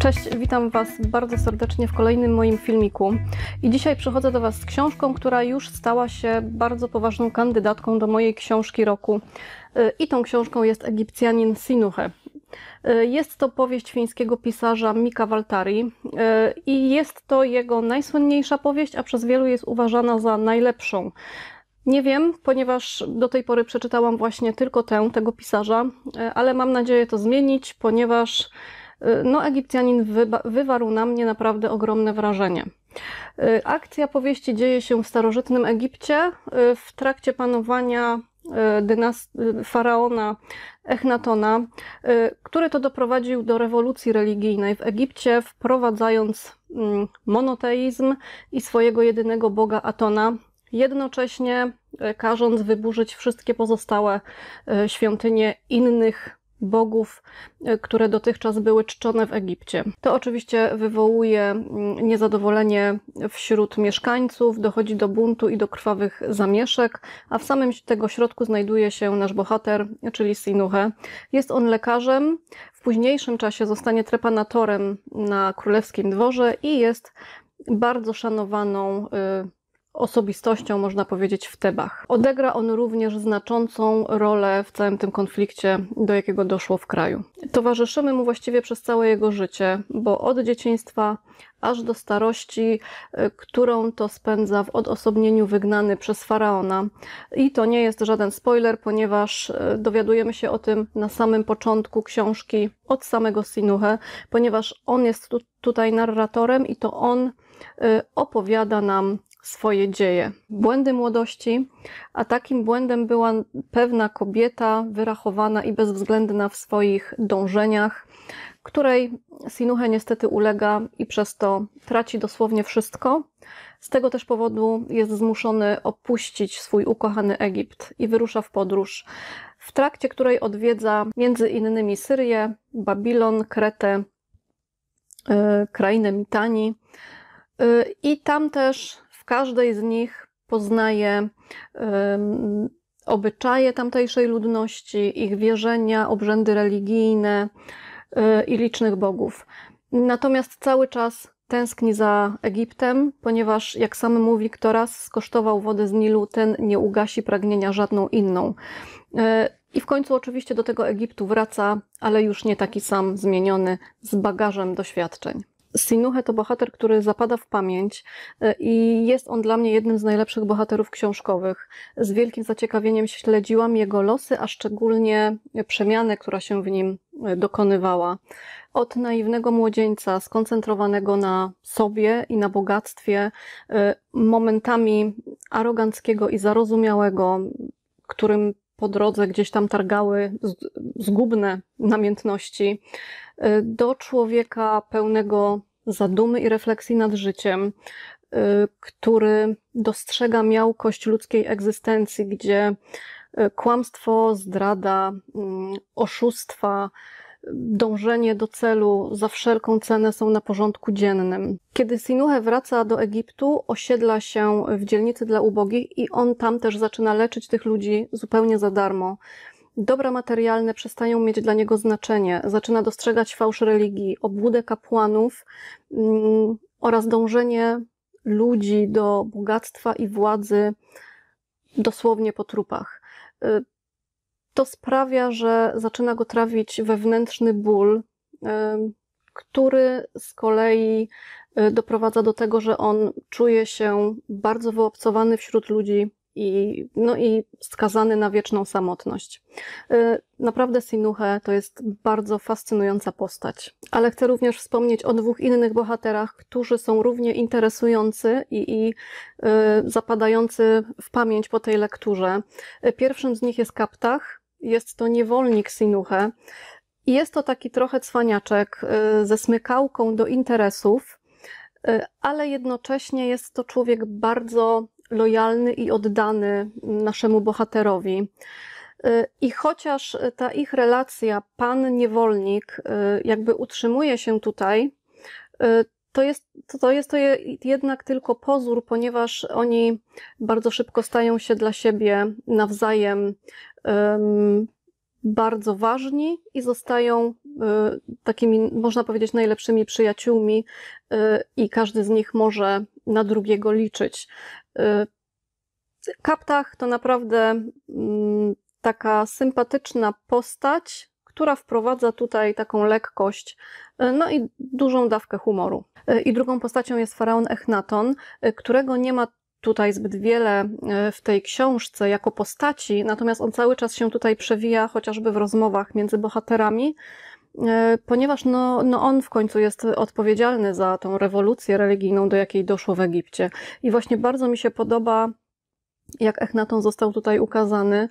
Cześć, witam Was bardzo serdecznie w kolejnym moim filmiku. I dzisiaj przychodzę do Was z książką, która już stała się bardzo poważną kandydatką do mojej książki roku. Y, I tą książką jest Egipcjanin Sinuhe. Y, jest to powieść fińskiego pisarza Mika Waltari y, i jest to jego najsłynniejsza powieść, a przez wielu jest uważana za najlepszą. Nie wiem, ponieważ do tej pory przeczytałam właśnie tylko tę, tego pisarza, ale mam nadzieję to zmienić, ponieważ no Egipcjanin wywarł na mnie naprawdę ogromne wrażenie. Y, akcja powieści dzieje się w starożytnym Egipcie y, w trakcie panowania y, faraona Echnatona, który to doprowadził do rewolucji religijnej w Egipcie, wprowadzając mm, monoteizm i swojego jedynego boga Atona, jednocześnie każąc wyburzyć wszystkie pozostałe świątynie innych bogów, e, które dotychczas były czczone w Egipcie. To oczywiście wywołuje mm, niezadowolenie wśród mieszkańców, dochodzi do buntu i do krwawych zamieszek, a w samym tego środku znajduje się nasz bohater, czyli Sinuhe. Jest on lekarzem, w późniejszym czasie zostanie trepanatorem na królewskim dworze i jest bardzo szanowaną y, osobistością, można powiedzieć, w Tebach. Odegra on również znaczącą rolę w całym tym konflikcie, do jakiego doszło w kraju. Towarzyszymy mu właściwie przez całe jego życie, bo od dzieciństwa aż do starości, y, którą to spędza w odosobnieniu wygnany przez faraona. I to nie jest żaden spoiler, ponieważ y, dowiadujemy się o tym na samym początku książki od samego Sinuhe, ponieważ on jest tu, tutaj narratorem i to on y, opowiada nam swoje dzieje. Błędy młodości, a takim błędem była pewna kobieta wyrachowana i bezwzględna w swoich dążeniach, której Sinuhe niestety ulega i przez to traci dosłownie wszystko. Z tego też powodu jest zmuszony opuścić swój ukochany Egipt i wyrusza w podróż, w trakcie której odwiedza między innymi Syrię, Babilon, Kretę, e, krainę Mitanii. E, I tam też każdej z nich poznaje obyczaje tamtejszej ludności, ich wierzenia, obrzędy religijne e, i licznych bogów. Natomiast cały czas tęskni za Egiptem, ponieważ, jak sam mówi, kto raz skosztował wodę z Nilu, ten nie ugasi pragnienia żadną inną. E, I w końcu oczywiście do tego Egiptu wraca, ale już nie taki sam, zmieniony, z bagażem doświadczeń. Sinuhe to bohater, który zapada w pamięć e, i jest on dla mnie jednym z najlepszych bohaterów książkowych. Z wielkim zaciekawieniem śledziłam jego losy, a szczególnie przemianę, która się w nim e, dokonywała. Od naiwnego młodzieńca, skoncentrowanego na sobie i na bogactwie, e, momentami aroganckiego i zarozumiałego, którym po drodze gdzieś tam targały zgubne namiętności y, do człowieka pełnego zadumy i refleksji nad życiem, y, który dostrzega miałkość ludzkiej egzystencji, gdzie y, kłamstwo, zdrada, mm, oszustwa, dążenie do celu za wszelką cenę są na porządku dziennym. Kiedy Sinuhe wraca do Egiptu, osiedla się w dzielnicy dla ubogich i on tam też zaczyna leczyć tych ludzi zupełnie za darmo. Dobra materialne przestają mieć dla niego znaczenie, zaczyna dostrzegać fałsz religii, obłudę kapłanów mm, oraz dążenie ludzi do bogactwa i władzy dosłownie po trupach to sprawia, że zaczyna go trawić wewnętrzny ból, który z kolei e, doprowadza do tego, że on czuje się bardzo wyobcowany wśród ludzi i, no i skazany na wieczną samotność. E, naprawdę Sinuhe to jest bardzo fascynująca postać. Ale chcę również wspomnieć o dwóch innych bohaterach, którzy są równie interesujący i, i e, zapadający w pamięć po tej lekturze. Pierwszym z nich jest Kaptach, jest to niewolnik Sinuche. Jest to taki trochę cwaniaczek y, ze smykałką do interesów, y, ale jednocześnie jest to człowiek bardzo lojalny i oddany naszemu bohaterowi. Y, I chociaż ta ich relacja, pan niewolnik, jakby utrzymuje się tutaj, to jest, to jest to jednak tylko pozór, ponieważ oni bardzo szybko stają się dla siebie nawzajem bardzo ważni i zostają e, takimi, można powiedzieć, najlepszymi przyjaciółmi, e, i każdy z nich może na drugiego liczyć. E, Kaptach to naprawdę mm, taka sympatyczna postać, która wprowadza tutaj taką lekkość, no i dużą dawkę humoru. I drugą postacią jest faraon Echnaton, którego nie ma tutaj zbyt wiele e, w tej książce jako postaci, natomiast on cały czas się tutaj przewija chociażby w rozmowach między bohaterami, e, ponieważ no, no on w końcu jest odpowiedzialny za tą rewolucję religijną, do jakiej doszło w Egipcie. I właśnie bardzo mi się podoba jak Echnaton został tutaj ukazany,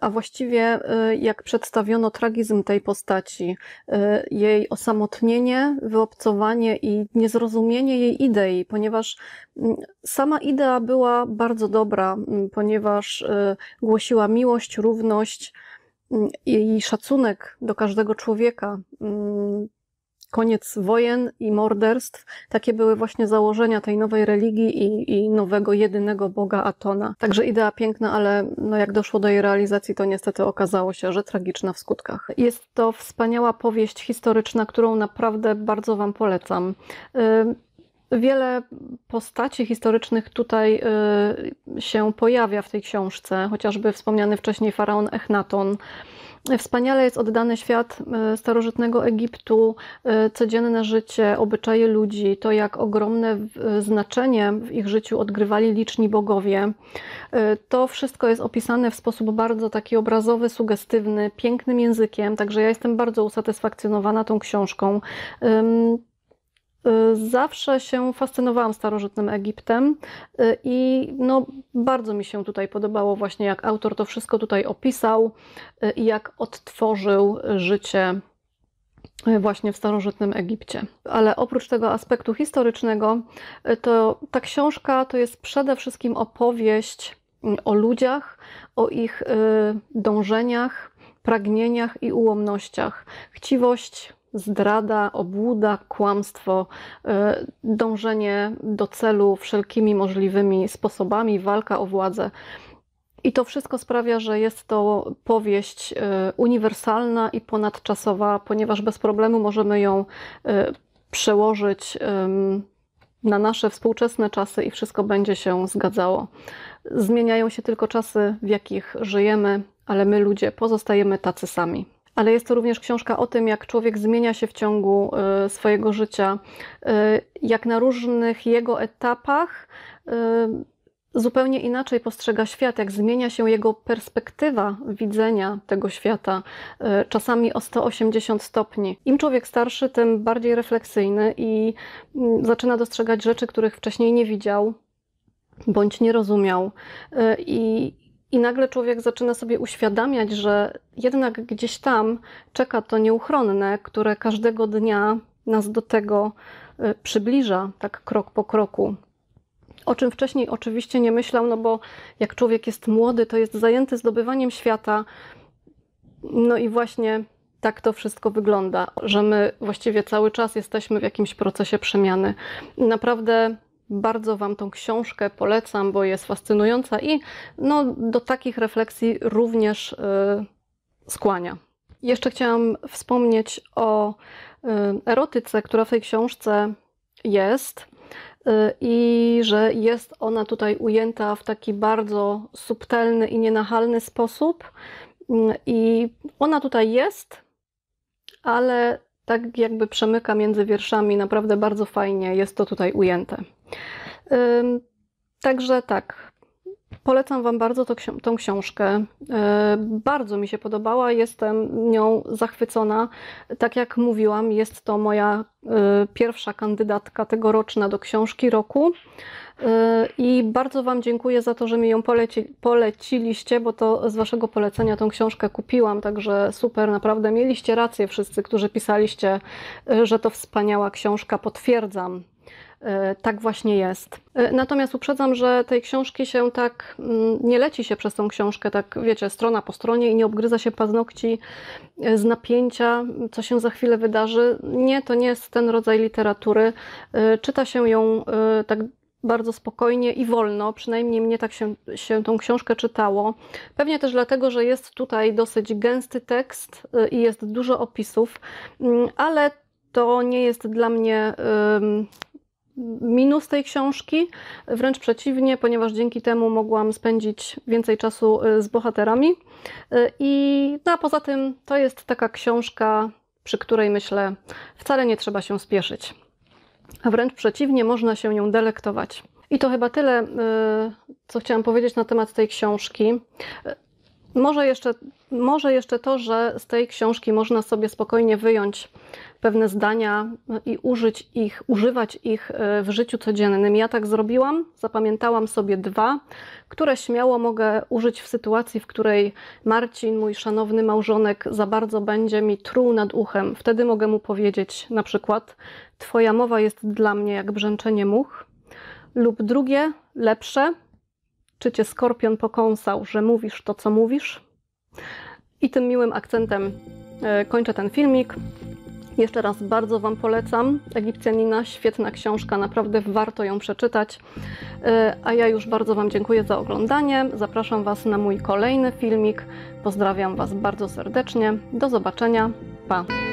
a właściwie y, jak przedstawiono tragizm tej postaci, y, jej osamotnienie, wyobcowanie i niezrozumienie jej idei, ponieważ mm, sama idea była bardzo dobra, mm, ponieważ y, głosiła miłość, równość mm, i szacunek do każdego człowieka koniec wojen i morderstw. Takie były właśnie założenia tej nowej religii i, i nowego jedynego boga Atona. Także idea piękna, ale no jak doszło do jej realizacji, to niestety okazało się, że tragiczna w skutkach. Jest to wspaniała powieść historyczna, którą naprawdę bardzo Wam polecam. Wiele postaci historycznych tutaj y, się pojawia w tej książce, chociażby wspomniany wcześniej faraon Echnaton. Wspaniale jest oddany świat y, starożytnego Egiptu, y, codzienne życie, obyczaje ludzi, to jak ogromne znaczenie w ich życiu odgrywali liczni bogowie. To wszystko jest opisane w sposób bardzo taki obrazowy, sugestywny, pięknym językiem, także ja jestem bardzo usatysfakcjonowana tą książką. Y, zawsze się fascynowałam starożytnym Egiptem y, i no, bardzo mi się tutaj podobało właśnie jak autor to wszystko tutaj opisał y, i jak odtworzył życie właśnie w starożytnym Egipcie. Ale oprócz tego aspektu historycznego, to ta książka to jest przede wszystkim opowieść mm, o ludziach, o ich dążeniach, pragnieniach i ułomnościach. Chciwość, zdrada, obłuda, kłamstwo, e, dążenie do celu wszelkimi możliwymi sposobami, walka o władzę. I to wszystko sprawia, że jest to powieść e, uniwersalna i ponadczasowa, ponieważ bez problemu możemy ją e, przełożyć na nasze współczesne czasy i wszystko będzie się zgadzało. Zmieniają się tylko czasy, w jakich żyjemy, ale my ludzie pozostajemy tacy sami ale jest to również książka o tym, jak człowiek zmienia się w ciągu y, swojego życia, y, jak na różnych jego etapach y, zupełnie inaczej postrzega świat, jak zmienia się jego perspektywa widzenia tego świata, czasami o 180 stopni. Im człowiek starszy, tym bardziej refleksyjny i zaczyna dostrzegać rzeczy, których wcześniej nie widział. Bądź nie rozumiał, i i nagle człowiek zaczyna sobie uświadamiać, że jednak gdzieś tam czeka to nieuchronne, które każdego dnia nas do tego y, przybliża, tak krok po kroku. O czym wcześniej oczywiście nie myślał, no bo jak człowiek jest młody, to jest zajęty zdobywaniem świata. No i właśnie tak to wszystko wygląda, że my właściwie cały czas jesteśmy w jakimś procesie przemiany. Naprawdę bardzo Wam tą książkę polecam, bo jest fascynująca i no, do takich refleksji również y, skłania. Jeszcze chciałam wspomnieć o yy, erotyce, która w tej książce jest y, i że jest ona tutaj ujęta w taki bardzo subtelny i nienachalny sposób. Y, I ona tutaj jest, ale tak jakby przemyka między wierszami, naprawdę bardzo fajnie jest to tutaj ujęte. Także tak, Polecam Wam bardzo to, tą książkę. Yy, bardzo mi się podobała, jestem nią zachwycona. Tak jak mówiłam, jest to moja yy, pierwsza kandydatka tegoroczna do książki roku. Yy, I bardzo Wam dziękuję za to, że mi ją poleci, poleciliście, bo to z Waszego polecenia tą książkę kupiłam, także super, naprawdę mieliście rację wszyscy, którzy pisaliście, że to wspaniała książka, potwierdzam. E, tak właśnie jest. E, natomiast uprzedzam, że tej książki się tak, mm, nie leci się przez tą książkę, tak wiecie, strona po stronie i nie obgryza się paznokci e, z napięcia, co się za chwilę wydarzy. Nie, to nie jest ten rodzaj literatury. Czyta się ją tak bardzo spokojnie i wolno, przynajmniej mnie tak się, się tą książkę czytało. Pewnie też dlatego, że jest tutaj dosyć gęsty tekst i jest dużo opisów, mm, ale to nie jest dla mnie. Yy minus tej książki, wręcz przeciwnie, ponieważ dzięki temu mogłam spędzić więcej czasu y, z bohaterami. Y, I no a poza tym to jest taka książka, przy której myślę, wcale nie trzeba się spieszyć. A wręcz przeciwnie, można się nią delektować. I to chyba tyle, y, co chciałam powiedzieć na temat tej książki. Może jeszcze, może jeszcze to, że z tej książki można sobie spokojnie wyjąć pewne zdania i użyć ich, używać ich e, w życiu codziennym. Ja tak zrobiłam, zapamiętałam sobie dwa, które śmiało mogę użyć w sytuacji, w której Marcin, mój szanowny małżonek, za bardzo będzie mi truł nad uchem. Wtedy mogę mu powiedzieć na przykład: Twoja mowa jest dla mnie jak brzęczenie much, lub drugie, lepsze czy cię skorpion pokąsał, że mówisz to, co mówisz? I tym miłym akcentem e, kończę ten filmik. Jeszcze raz bardzo Wam polecam. Egipcjanina, świetna książka, naprawdę warto ją przeczytać. E, a ja już bardzo Wam dziękuję za oglądanie. Zapraszam Was na mój kolejny filmik. Pozdrawiam Was bardzo serdecznie. Do zobaczenia. Pa!